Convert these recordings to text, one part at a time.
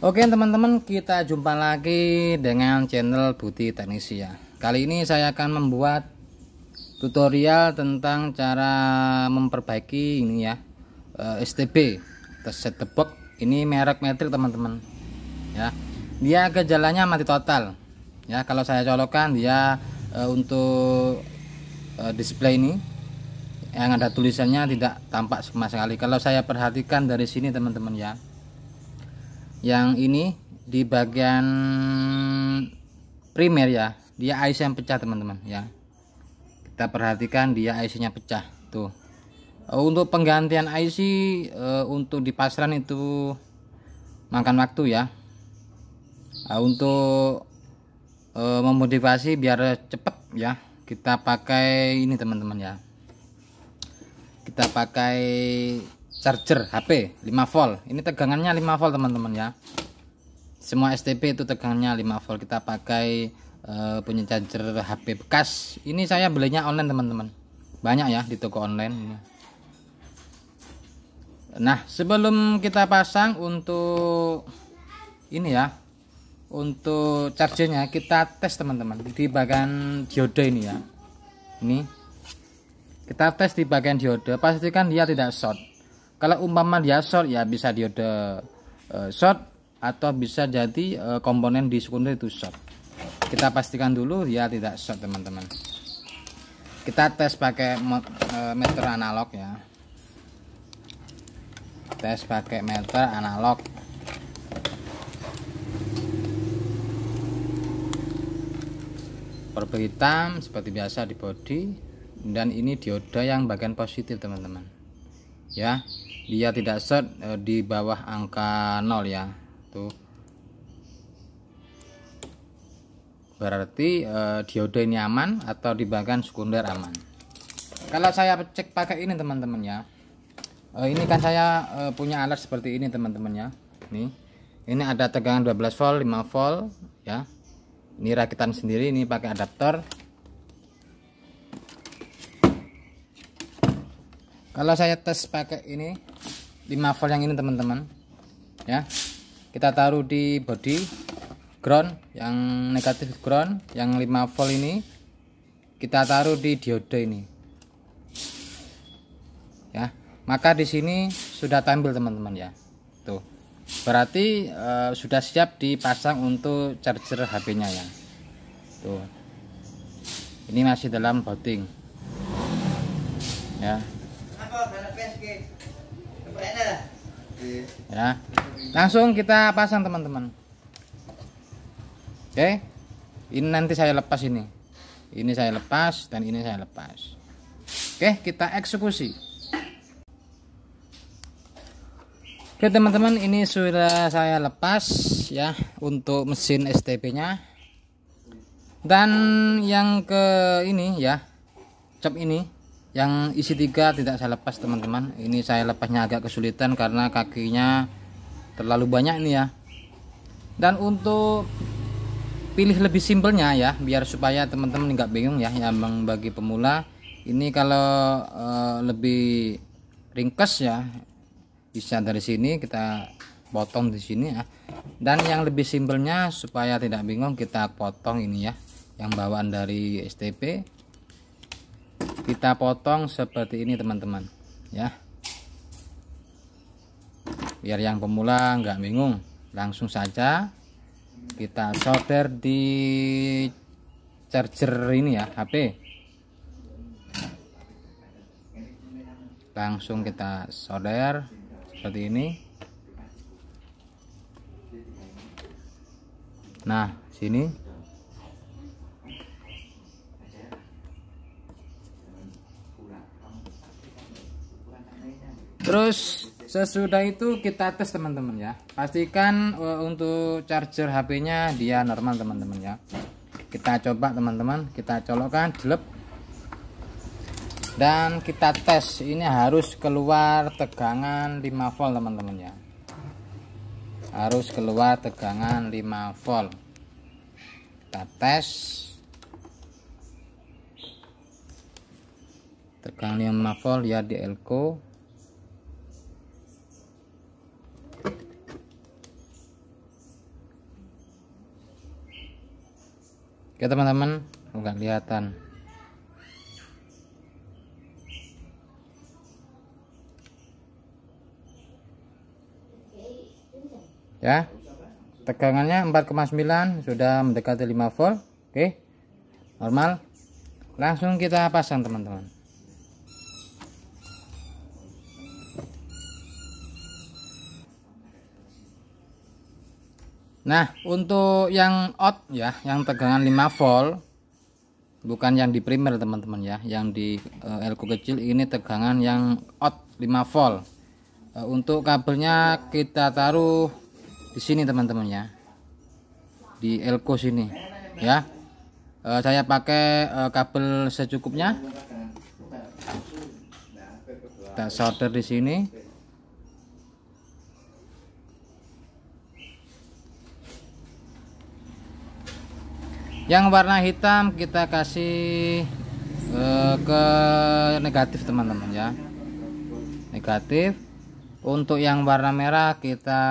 Oke teman-teman kita jumpa lagi dengan channel Budi Teknisi ya Kali ini saya akan membuat tutorial tentang cara memperbaiki ini ya eh, STB set the ini merek metrik teman-teman ya dia gejalanya mati total ya kalau saya colokan dia eh, untuk eh, display ini yang ada tulisannya tidak tampak sama sekali kalau saya perhatikan dari sini teman-teman ya yang ini di bagian primer ya dia IC yang pecah teman-teman ya kita perhatikan dia IC nya pecah tuh eh, untuk penggantian IC eh, untuk di pasaran itu makan waktu ya eh, untuk memotivasi biar cepat ya kita pakai ini teman-teman ya kita pakai charger HP 5 volt ini tegangannya 5 volt teman-teman ya semua stp itu tegangannya 5 volt kita pakai uh, punya charger HP bekas ini saya belinya online teman-teman banyak ya di toko online nah sebelum kita pasang untuk ini ya untuk chargernya kita tes teman-teman di bagian diode ini ya ini kita tes di bagian diode pastikan dia tidak short kalau umpama dia short ya bisa diode uh, short atau bisa jadi uh, komponen di sekunder itu short kita pastikan dulu ya tidak short teman-teman kita tes pakai eh, meter analog ya tes pakai meter analog orbe seperti biasa di body dan ini dioda yang bagian positif teman-teman ya dia tidak set eh, di bawah angka 0 ya tuh berarti eh, diode ini aman atau di bagian sekunder aman kalau saya cek pakai ini teman-teman ya eh, ini kan saya eh, punya alat seperti ini teman-teman ya nih ini ada tegangan 12 volt 5 volt ya ini rakitan sendiri ini pakai adaptor kalau saya tes pakai ini 5 volt yang ini teman-teman ya kita taruh di body ground yang negatif ground yang 5 volt ini kita taruh di diode ini ya maka di sini sudah tampil teman-teman ya tuh berarti e, sudah siap dipasang untuk charger HP-nya ya tuh ini masih dalam booting ya ya langsung kita pasang teman-teman oke ini nanti saya lepas ini ini saya lepas dan ini saya lepas oke kita eksekusi oke teman-teman ini sudah saya lepas ya untuk mesin STP nya dan yang ke ini ya cap ini yang isi tiga tidak saya lepas teman-teman ini saya lepasnya agak kesulitan karena kakinya terlalu banyak ini ya dan untuk pilih lebih simpelnya ya biar supaya teman-teman nggak bingung ya yang ya, bagi pemula ini kalau e, lebih ringkas ya bisa dari sini kita potong di sini ya dan yang lebih simpelnya supaya tidak bingung kita potong ini ya yang bawaan dari STP kita potong seperti ini teman-teman ya biar yang pemula nggak bingung langsung saja kita solder di charger ini ya HP langsung kita solder seperti ini nah sini terus sesudah itu kita tes teman-teman ya pastikan eh, untuk charger HP-nya dia normal teman-teman ya kita coba teman-teman kita colokkan jelep dan kita tes ini harus keluar tegangan 5 volt teman-teman ya harus keluar tegangan 5 volt kita tes tegangan 5 volt ya di elko oke teman-teman bukan kelihatan ya tegangannya 4,9 sudah mendekati 5 volt oke normal langsung kita pasang teman-teman Nah, untuk yang out ya, yang tegangan 5 volt bukan yang di primer teman-teman ya, yang di uh, elko kecil ini tegangan yang out 5 volt. Uh, untuk kabelnya kita taruh di sini teman-teman ya. Di elko sini ya. Uh, saya pakai uh, kabel secukupnya. Kita solder di sini. yang warna hitam kita kasih uh, ke negatif teman-teman ya negatif untuk yang warna merah kita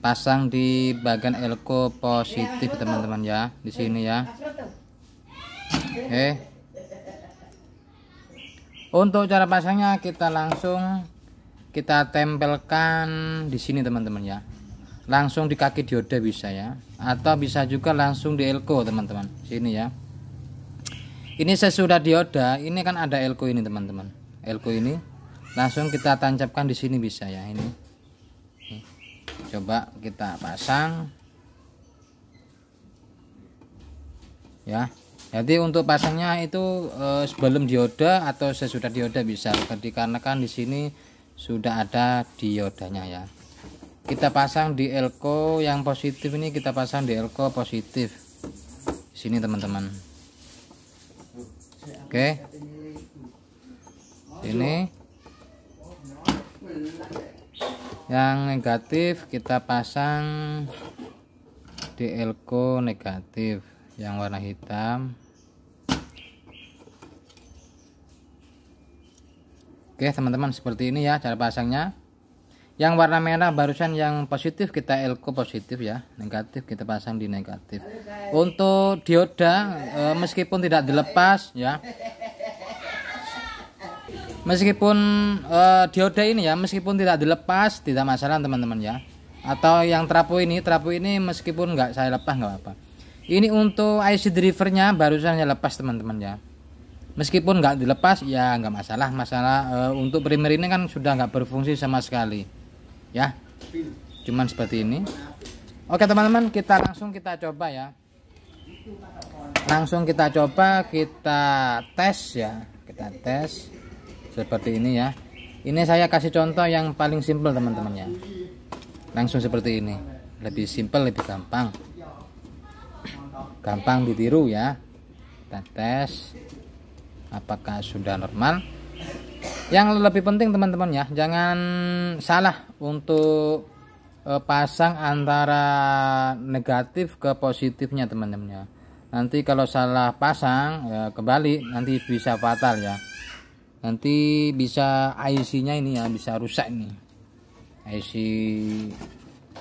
pasang di bagian elko positif teman-teman ya di sini ya oke eh. okay. untuk cara pasangnya kita langsung kita tempelkan di sini teman-teman ya langsung di kaki dioda bisa ya atau bisa juga langsung di elko teman-teman sini ya ini sesudah dioda ini kan ada elko ini teman-teman elko ini langsung kita tancapkan di sini bisa ya ini coba kita pasang ya jadi untuk pasangnya itu eh, sebelum dioda atau sesudah dioda bisa dikarenakan di sini sudah ada diodanya ya kita pasang di elko yang positif ini kita pasang di elko positif sini teman-teman oke ini yang negatif kita pasang di elko negatif yang warna hitam oke teman-teman seperti ini ya cara pasangnya yang warna merah barusan yang positif kita elko positif ya negatif kita pasang di negatif untuk dioda eh, meskipun tidak dilepas ya meskipun uh, dioda ini ya meskipun tidak dilepas tidak masalah teman-teman ya atau yang trapo ini trapo ini meskipun nggak saya lepas nggak apa, apa ini untuk IC drivernya barusan saya lepas teman-teman ya meskipun nggak dilepas ya nggak masalah masalah uh, untuk primer ini kan sudah nggak berfungsi sama sekali ya cuman seperti ini oke teman-teman kita langsung kita coba ya langsung kita coba kita tes ya kita tes seperti ini ya ini saya kasih contoh yang paling simpel teman-teman ya langsung seperti ini lebih simpel lebih gampang gampang ditiru ya kita tes apakah sudah normal yang lebih penting teman-teman ya jangan salah untuk uh, pasang antara negatif ke positifnya teman-teman ya nanti kalau salah pasang ya kembali nanti bisa fatal ya nanti bisa IC nya ini ya bisa rusak nih IC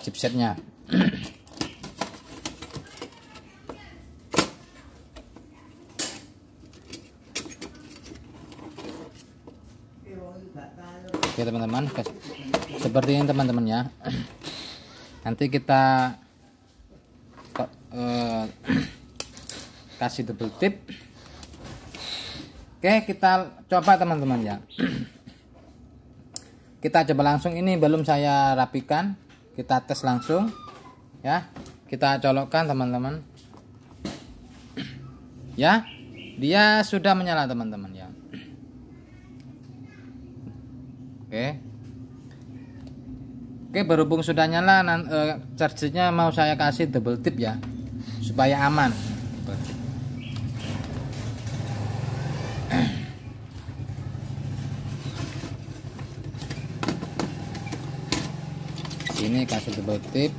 chipsetnya oke teman-teman seperti ini teman-teman ya nanti kita eh, kasih double tip oke kita coba teman-teman ya kita coba langsung ini belum saya rapikan kita tes langsung ya kita colokkan teman-teman ya dia sudah menyala teman-teman ya oke Oke berhubung sudah nyala nan, e, eh, chargernya mau saya kasih double tip ya supaya aman ini kasih double tip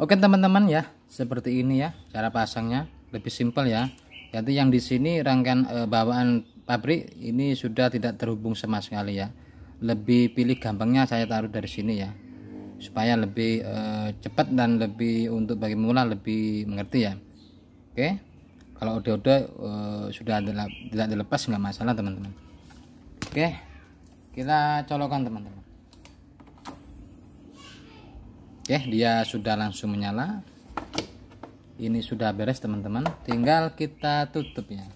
Oke teman-teman ya, seperti ini ya cara pasangnya, lebih simpel ya. Jadi yang di sini rangkaian e, bawaan pabrik ini sudah tidak terhubung sama sekali ya. Lebih pilih gampangnya saya taruh dari sini ya, supaya lebih e, cepat dan lebih untuk bagi mula lebih mengerti ya. Oke, kalau udah-udah e, sudah tidak dilepas nggak masalah teman-teman. Oke, kita colokan teman-teman. ya dia sudah langsung menyala. Ini sudah beres, teman-teman. Tinggal kita tutup ya.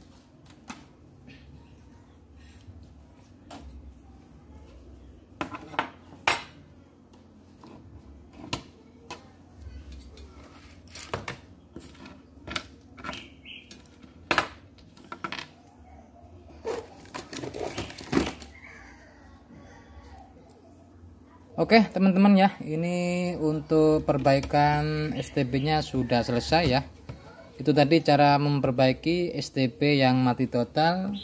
Oke teman-teman ya ini untuk perbaikan STB nya sudah selesai ya itu tadi cara memperbaiki STB yang mati total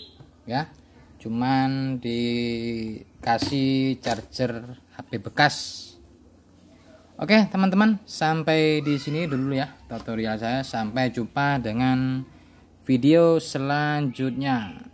ya cuman dikasih charger HP bekas Oke teman-teman sampai di sini dulu ya tutorial saya sampai jumpa dengan video selanjutnya